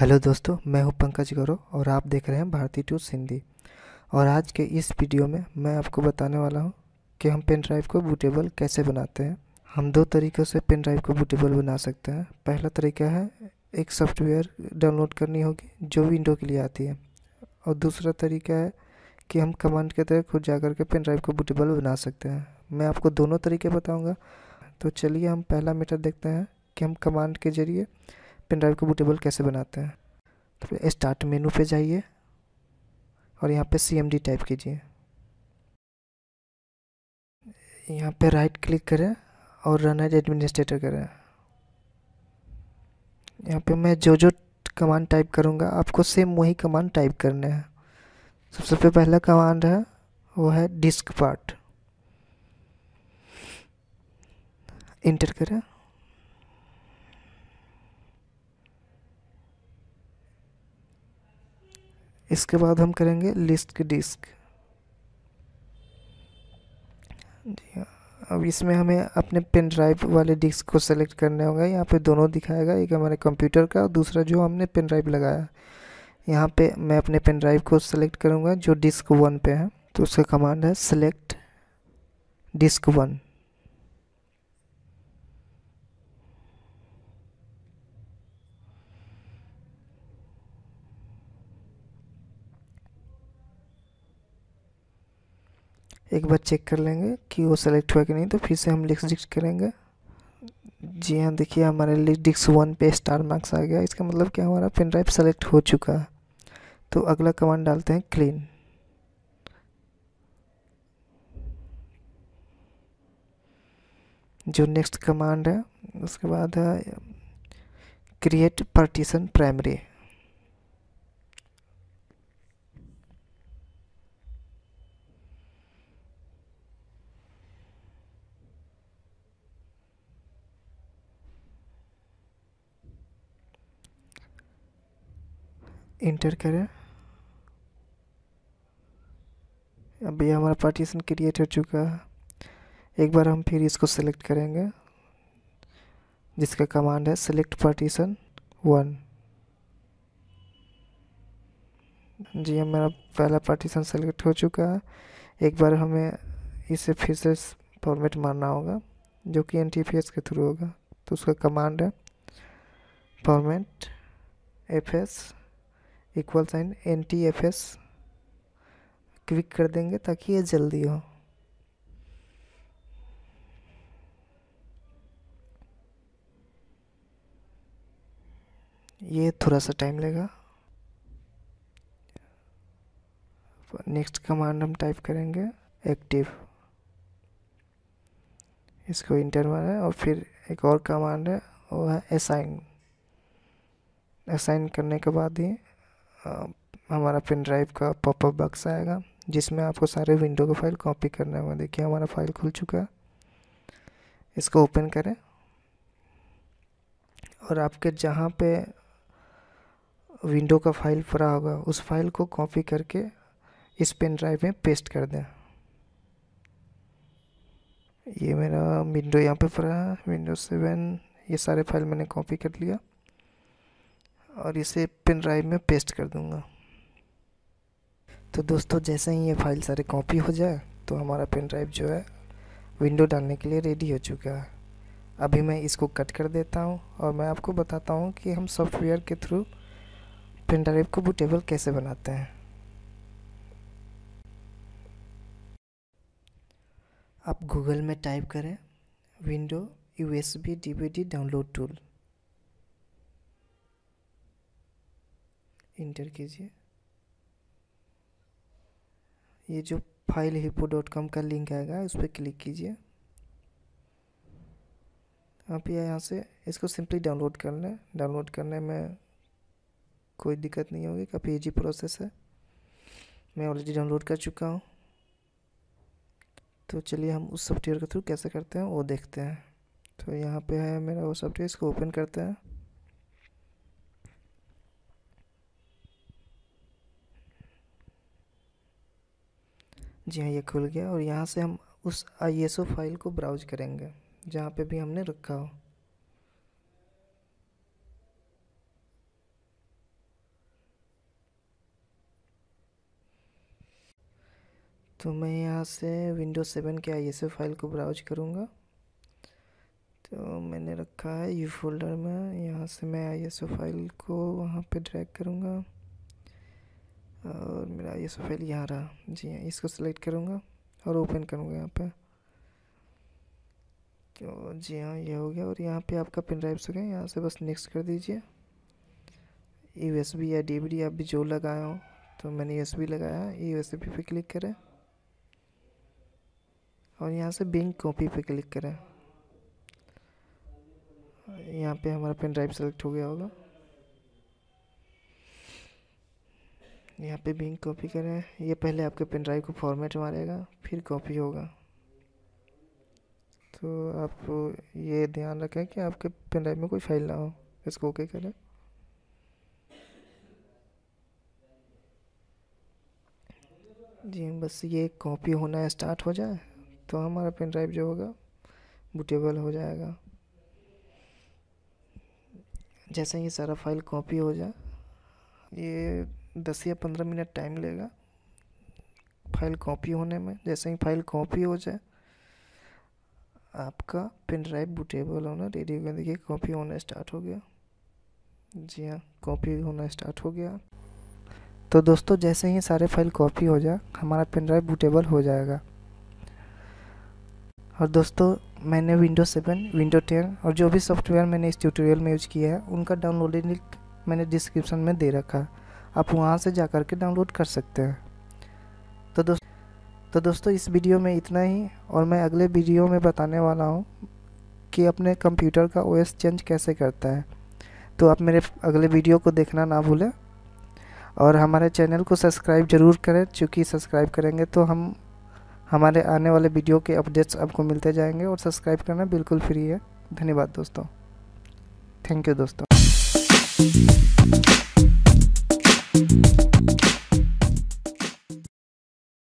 Hello दोस्तों मैं हूं पंकज गौरव और आप देख रहे हैं भारती टू सिंधी और आज के इस वीडियो में मैं आपको बताने वाला हूं कि हम पेन ड्राइव को बूटेबल कैसे बनाते हैं हम दो तरीक़ों से पेन ड्राइव को बूटेबल बना सकते हैं पहला तरीका है एक सॉफ्टवेयर डाउनलोड करनी होगी जो विंडो के लिए आती है और दूसरा तरीका है कि हम कमांड के तहत खुद जा के पेन ड्राइव को बूटेबल बना सकते हैं मैं आपको दोनों तरीके बताऊंगा तो चलिए हम पहला मेथड देखते हैं कि हम कमांड के ज़रिए पेन ड्राइव को बूटेबल कैसे बनाते हैं तो स्टार्ट मेनू पे जाइए और यहाँ पे सी टाइप कीजिए यहाँ पे राइट क्लिक करें और रन एज एडमिनिस्ट्रेटर करें यहाँ पे मैं जो जो कमांड टाइप करूँगा आपको सेम वही कमांड टाइप करने हैं सबसे पहला कमांड है वो है डिस्क पार्ट इंटर करें इसके बाद हम करेंगे लिस्ट के डिस्क जी हाँ अब इसमें हमें अपने पेन ड्राइव वाले डिस्क को सेलेक्ट करने होंगे यहाँ पे दोनों दिखाएगा एक हमारे कंप्यूटर का और दूसरा जो हमने पेन ड्राइव लगाया यहाँ पे मैं अपने पेन ड्राइव को सेलेक्ट करूँगा जो डिस्क वन पे है तो उसका कमांड है सेलेक्ट डिस्क वन एक बार चेक कर लेंगे कि वो सेलेक्ट हुआ कि नहीं तो फिर से हम लिस्ट डिक्स करेंगे जी हाँ देखिए हमारे लिस्ट डिस्क वन पे स्टार मार्क्स आ गया इसका मतलब क्या हमारा पेन ड्राइव सेलेक्ट हो चुका है तो अगला कमांड डालते हैं क्लीन जो नेक्स्ट कमांड है उसके बाद है क्रिएट पार्टीशन प्राइमरी इंटर करें अभी हमारा पार्टीशन क्रिएट हो चुका है एक बार हम फिर इसको सेलेक्ट करेंगे जिसका कमांड है सेलेक्ट पार्टीशन वन जी हम मेरा पहला पार्टीशन सेलेक्ट हो चुका है एक बार हमें इसे फिर से फॉर्मेट मारना होगा जो कि एन के थ्रू होगा तो उसका कमांड है format F S equal sign N T F S quick कर देंगे ताकि ये जल्दी हो ये थोड़ा सा टाइम लेगा नेक्स्ट कमांड हम टाइप करेंगे एक्टिव इसको इंटर मारा है और फिर एक और कमांड है वो है असाइन असाइन करने के बाद ही हमारा पेन ड्राइव का पॉपअप बक्स आएगा जिसमें आपको सारे विंडो का फाइल कॉपी करना है देखिए हमारा फाइल खुल चुका है इसको ओपन करें और आपके जहाँ पे विंडो का फाइल पड़ा होगा उस फाइल को कॉपी करके इस पेन ड्राइव में पेस्ट कर दें ये मेरा विंडो यहाँ पे पड़ा है विंडो सेवन ये सारे फाइल मैंने कॉपी कर लिया और इसे पेन ड्राइव में पेस्ट कर दूँगा तो दोस्तों जैसे ही ये फाइल सारे कॉपी हो जाए तो हमारा पेन ड्राइव जो है विंडो डालने के लिए रेडी हो चुका है अभी मैं इसको कट कर देता हूँ और मैं आपको बताता हूँ कि हम सॉफ्टवेयर के थ्रू पेन ड्राइव को बुटेबल कैसे बनाते हैं आप गूगल में टाइप करें window U S B D download tool enter कीजिए ये जो फाइल हिपो डॉट कॉम का लिंक आएगा उस पर क्लिक कीजिए आप ये यहाँ से इसको सिंपली डाउनलोड कर लें डाउनलोड करने में कोई दिक्कत नहीं होगी काफ़ी ईजी प्रोसेस है मैं ऑलरेडी डाउनलोड कर चुका हूँ तो चलिए हम उस सॉफ्टवेयर के थ्रू कैसे करते हैं वो देखते हैं तो यहाँ पे है मेरा वो सॉफ्टवेयर इसको ओपन करते हैं जी हाँ ये खुल गया और यहाँ से हम उस आई फाइल को ब्राउज करेंगे जहाँ पे भी हमने रखा हो तो मैं यहाँ से विंडोज सेवन के आई फाइल को ब्राउज करूँगा तो मैंने रखा है यू फोल्डर में यहाँ से मैं आई फाइल को वहाँ पे ड्रैग करूँगा और मेरा ये सफेल फाइल यहाँ रहा जी हाँ इसको सेलेक्ट करूँगा और ओपन करूँगा यहाँ पे तो जी हाँ ये हो गया और यहाँ पे आपका पिन ड्राइव हो गया यहाँ से बस नेक्स्ट कर दीजिए यूएसबी या डीवीडी आप भी जो लगाए हो तो मैंने यूएसबी लगाया यू बी पे क्लिक करें और यहाँ से बिंक कॉपी पे क्लिक करें यहाँ पे हमारा पेन ड्राइव सेलेक्ट हो गया होगा यहाँ पे बिंग कॉपी करें ये पहले आपके पेन ड्राइव को फॉर्मेट मारेगा फिर कॉपी होगा तो आप ये ध्यान रखें कि आपके पेन ड्राइव में कोई फाइल ना हो इसको ओके करें जी बस ये कॉपी होना स्टार्ट हो जाए तो हमारा पेन ड्राइव जो होगा बुटेबल हो जाएगा जैसे ये सारा फाइल कॉपी हो जाए ये दस या पंद्रह मिनट टाइम लेगा फाइल कॉपी होने में जैसे ही फाइल कॉपी हो जाए आपका पेन ड्राइव बुटेबल होना रेडी हो गया देखिए कॉपी होना स्टार्ट हो गया जी हाँ कॉपी होना स्टार्ट हो गया तो दोस्तों जैसे ही सारे फाइल कॉपी हो जाए हमारा पेन ड्राइव बुटेबल हो जाएगा और दोस्तों मैंने विंडो सेवन विंडो टेन और जो भी सॉफ्टवेयर मैंने इस ट्यूटोरियल में यूज किया है उनका डाउनलोडिंग लिंक मैंने डिस्क्रिप्शन में दे रखा है आप वहाँ से जा कर के डाउनलोड कर सकते हैं तो दोस्त तो दोस्तों इस वीडियो में इतना ही और मैं अगले वीडियो में बताने वाला हूँ कि अपने कंप्यूटर का ओएस चेंज कैसे करता है तो आप मेरे अगले वीडियो को देखना ना भूलें और हमारे चैनल को सब्सक्राइब ज़रूर करें चूँकि सब्सक्राइब करेंगे तो हम हमारे आने वाले वीडियो के अपडेट्स आपको मिलते जाएंगे और सब्सक्राइब करना बिल्कुल फ्री है धन्यवाद दोस्तों थैंक यू दोस्तों Thank you.